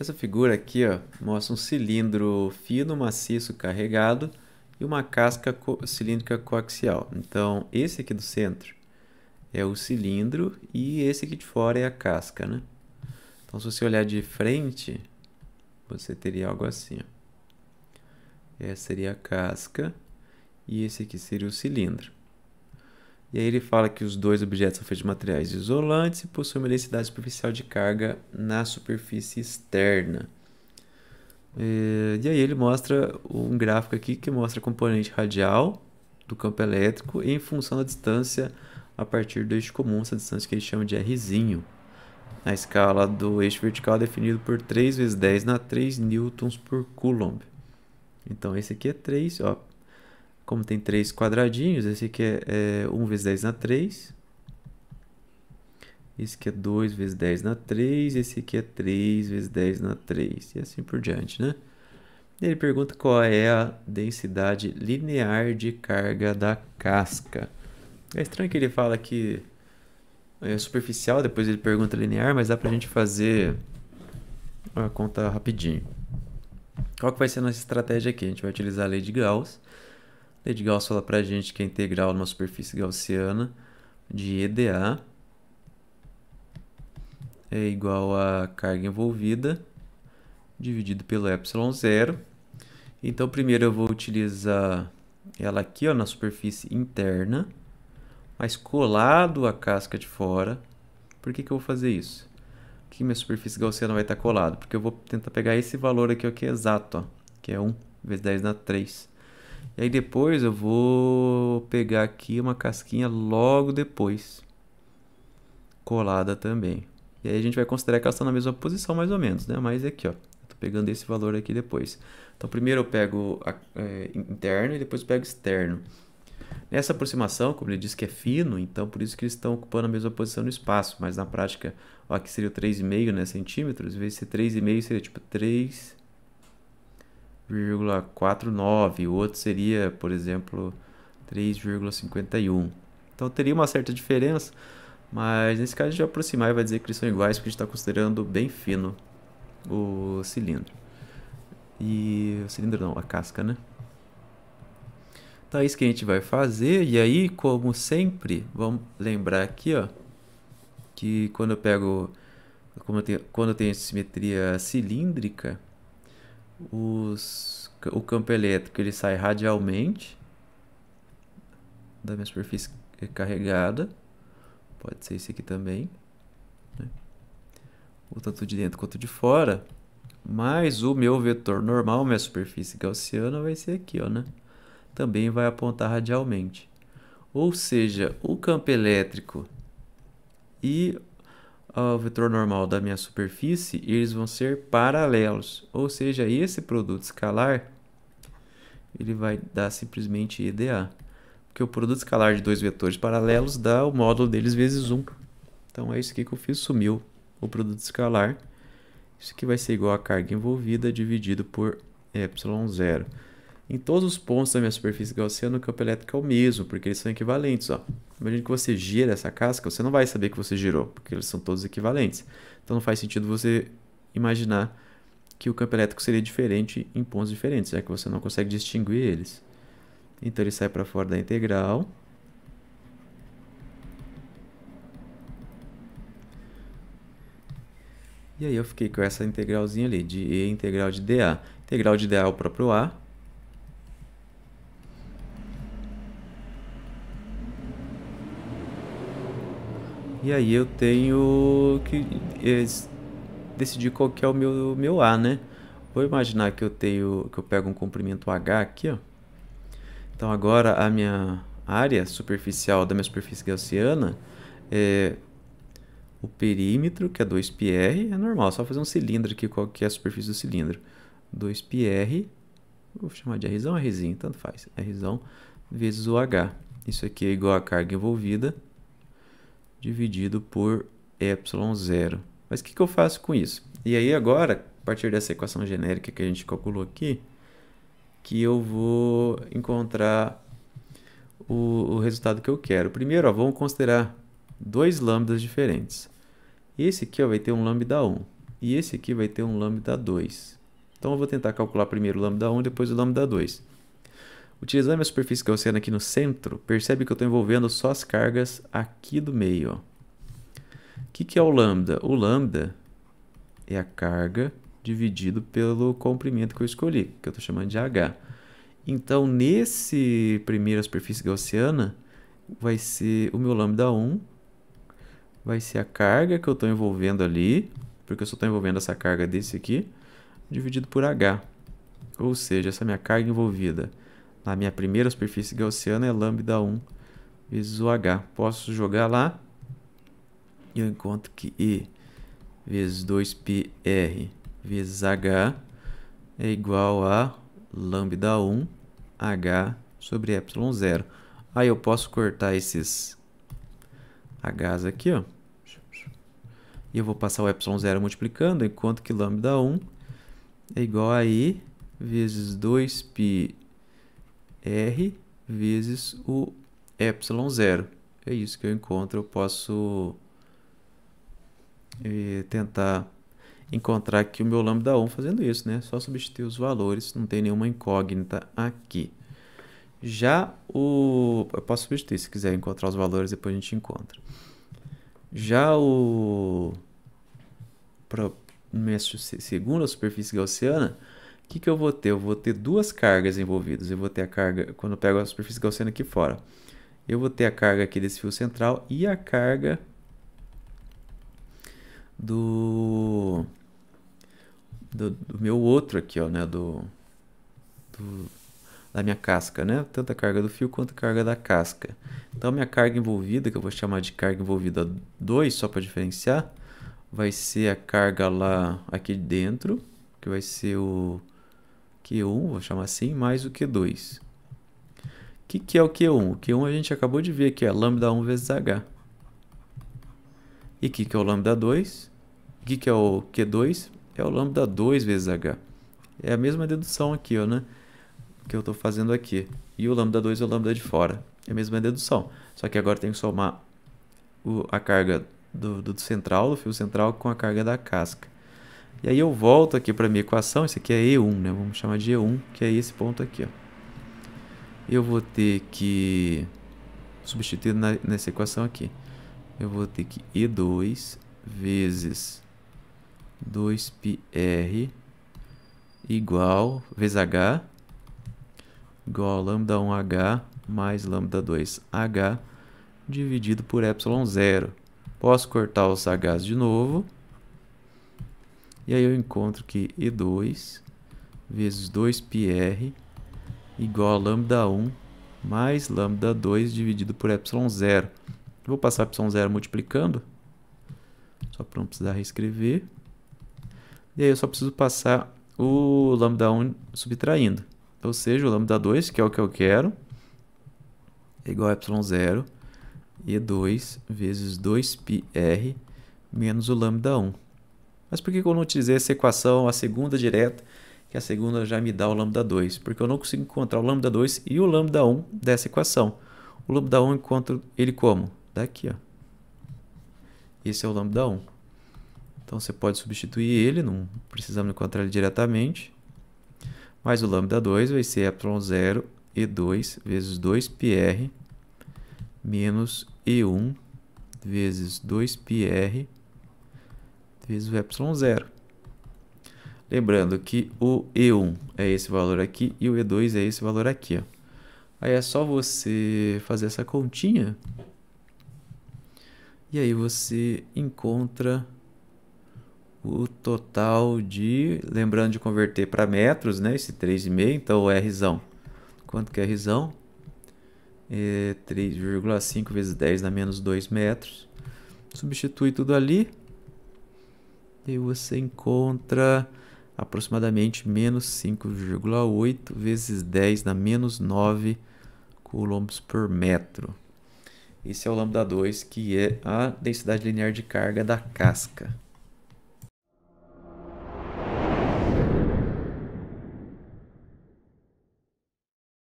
Essa figura aqui ó, mostra um cilindro fino, maciço, carregado e uma casca co cilíndrica coaxial. Então, esse aqui do centro é o cilindro e esse aqui de fora é a casca, né? Então, se você olhar de frente, você teria algo assim. Ó. Essa seria a casca e esse aqui seria o cilindro. E aí ele fala que os dois objetos são feitos de materiais isolantes e possuem uma densidade superficial de carga na superfície externa. É, e aí ele mostra um gráfico aqui que mostra a componente radial do campo elétrico em função da distância a partir do eixo comum, essa distância que ele chama de Rzinho. A escala do eixo vertical é definida por 3 vezes 10 na 3 newtons por coulomb. Então esse aqui é 3, ó, como tem três quadradinhos, esse aqui é, é 1 vezes 10 na 3. Esse aqui é 2 vezes 10 na 3. Esse aqui é 3 vezes 10 na 3. E assim por diante, né? Ele pergunta qual é a densidade linear de carga da casca. É estranho que ele fala que é superficial, depois ele pergunta linear, mas dá pra gente fazer a conta rapidinho. Qual que vai ser a nossa estratégia aqui? A gente vai utilizar a lei de Gauss de Gauss fala para a gente que a é integral de uma superfície gaussiana de EDA é igual à carga envolvida dividido pelo epsilon zero. Então, primeiro eu vou utilizar ela aqui ó, na superfície interna, mas colado à casca de fora. Por que, que eu vou fazer isso? que minha superfície gaussiana vai estar colada? Porque eu vou tentar pegar esse valor aqui ó, que é exato, ó, que é 1 vezes 10 na 3. E aí depois eu vou pegar aqui uma casquinha logo depois. Colada também. E aí a gente vai considerar que ela está na mesma posição mais ou menos, né? Mas aqui, ó. Estou pegando esse valor aqui depois. Então primeiro eu pego a, é, interno e depois pego externo. Nessa aproximação, como ele disse que é fino, então por isso que eles estão ocupando a mesma posição no espaço, mas na prática, ó, aqui seria 3,5 né, centímetros, em vez de ser 3,5 seria tipo 3 3,49, o outro seria, por exemplo, 3,51. Então teria uma certa diferença, mas nesse caso a gente vai aproximar e vai dizer que eles são iguais, porque a gente está considerando bem fino o cilindro. E o cilindro não, a casca, né? Então é isso que a gente vai fazer, e aí, como sempre, vamos lembrar aqui, ó, que quando eu pego, eu tenho, quando eu tenho simetria cilíndrica, os, o campo elétrico ele sai radialmente da minha superfície carregada. Pode ser esse aqui também. Né? O tanto de dentro quanto de fora. Mas o meu vetor normal, minha superfície gaussiana, vai ser aqui, ó, né? Também vai apontar radialmente. Ou seja, o campo elétrico e ao vetor normal da minha superfície, eles vão ser paralelos. Ou seja, esse produto escalar ele vai dar simplesmente EDA. Porque o produto escalar de dois vetores paralelos dá o módulo deles vezes 1. Um. Então é isso aqui que eu fiz, sumiu o produto escalar. Isso aqui vai ser igual a carga envolvida dividido por ε0. Em todos os pontos da minha superfície gaussiana, o campo elétrico é o mesmo, porque eles são equivalentes. Ó. Imagina que você gira essa casca, você não vai saber que você girou, porque eles são todos equivalentes. Então não faz sentido você imaginar que o campo elétrico seria diferente em pontos diferentes, já que você não consegue distinguir eles. Então ele sai para fora da integral. E aí eu fiquei com essa integralzinha ali, de E integral de dA. Integral de dA é o próprio A, E aí eu tenho que decidir qual que é o meu, meu A, né? Vou imaginar que eu tenho que eu pego um comprimento H aqui, ó. Então agora a minha área superficial da minha superfície gaussiana é o perímetro, que é 2πr, é normal, só fazer um cilindro aqui, qual que é a superfície do cilindro. 2πr, vou chamar de Rzão Rzinho, tanto faz, Rzão vezes o H. Isso aqui é igual a carga envolvida dividido por ε0. Mas o que, que eu faço com isso? E aí agora, a partir dessa equação genérica que a gente calculou aqui, que eu vou encontrar o, o resultado que eu quero. Primeiro, ó, vamos considerar dois lambdas diferentes. Esse aqui ó, vai ter um lambda 1 e esse aqui vai ter um lambda 2. Então eu vou tentar calcular primeiro o lambda 1 depois o lambda 2. Utilizando minha superfície gaussiana é aqui no centro, percebe que eu estou envolvendo só as cargas aqui do meio. O que, que é o lambda? O lambda é a carga dividido pelo comprimento que eu escolhi, que eu estou chamando de H. Então, nesse primeiro superfície gaussiana, é vai ser o meu lambda 1, vai ser a carga que eu estou envolvendo ali, porque eu só estou envolvendo essa carga desse aqui, dividido por H. Ou seja, essa minha carga envolvida na minha primeira superfície gaussiana é lambda 1 vezes o H. Posso jogar lá e eu encontro que E vezes 2πr vezes H é igual a lambda 1 H sobre epsilon 0. Aí eu posso cortar esses Hs aqui, ó. E eu vou passar o epsilon 0 multiplicando, enquanto que lambda 1 é igual a i vezes 2π R vezes o epsilon zero. É isso que eu encontro. Eu posso eh, tentar encontrar aqui o meu lambda 1 fazendo isso, né? Só substituir os valores, não tem nenhuma incógnita aqui. Já o... Eu posso substituir, se quiser encontrar os valores, depois a gente encontra. Já o... Para segundo segunda superfície gaussiana, que, que eu vou ter? Eu vou ter duas cargas envolvidas. Eu vou ter a carga, quando eu pego a superfície gaussiana aqui fora, eu vou ter a carga aqui desse fio central e a carga do, do, do meu outro aqui, ó, né? Do, do, da minha casca, né? Tanto a carga do fio quanto a carga da casca. Então, minha carga envolvida, que eu vou chamar de carga envolvida 2, só para diferenciar, vai ser a carga lá aqui dentro, que vai ser o Q1, vou chamar assim, mais o Q2. O que, que é o Q1? O Q1 a gente acabou de ver aqui, é lambda 1 vezes H. E o que, que é o lambda 2? O que, que é o Q2? É o lambda 2 vezes H. É a mesma dedução aqui, ó, né? Que eu estou fazendo aqui. E o lambda 2 é o lambda de fora. É a mesma dedução. Só que agora tem que somar o, a carga do, do central, do fio central, com a carga da casca. E aí eu volto aqui para minha equação, isso aqui é E1, né? Vamos chamar de E1, que é esse ponto aqui, ó. Eu vou ter que substituir na, nessa equação aqui. Eu vou ter que E2 vezes 2πr igual, vezes h, igual a lambda 1h mais lambda 2h dividido por ε0. Posso cortar os h's de novo. E aí eu encontro que E2 vezes 2πr igual a λ 1 mais λ 2 dividido por epsilon 0. Vou passar epsilon 0 multiplicando, só para não precisar reescrever. E aí eu só preciso passar o λ 1 subtraindo. Ou seja, o λ 2, que é o que eu quero, é igual a epsilon 0 e 2 vezes 2πr menos o λ 1. Mas por que eu não utilizei essa equação, a segunda direta, que a segunda já me dá o lambda 2? Porque eu não consigo encontrar o lambda 2 e o lambda 1 dessa equação. O lambda 1 eu encontro ele como? Daqui, ó. Esse é o lambda 1. Então você pode substituir ele, não precisamos encontrar ele diretamente. Mais o lambda 2 vai ser epsilon 0 e 2 vezes 2πr menos e1 vezes 2πr vezes o y0. Lembrando que o E1 é esse valor aqui e o E2 é esse valor aqui. Ó. Aí é só você fazer essa continha. E aí você encontra o total de... Lembrando de converter para metros, né? Esse 3,5, então o Rzão. Quanto que é Rzão? É 3,5 vezes 10 na menos 2 metros. Substitui tudo ali e você encontra aproximadamente menos 5,8 vezes 10 na menos 9 coulombs por metro. Esse é o lambda 2, que é a densidade linear de carga da casca.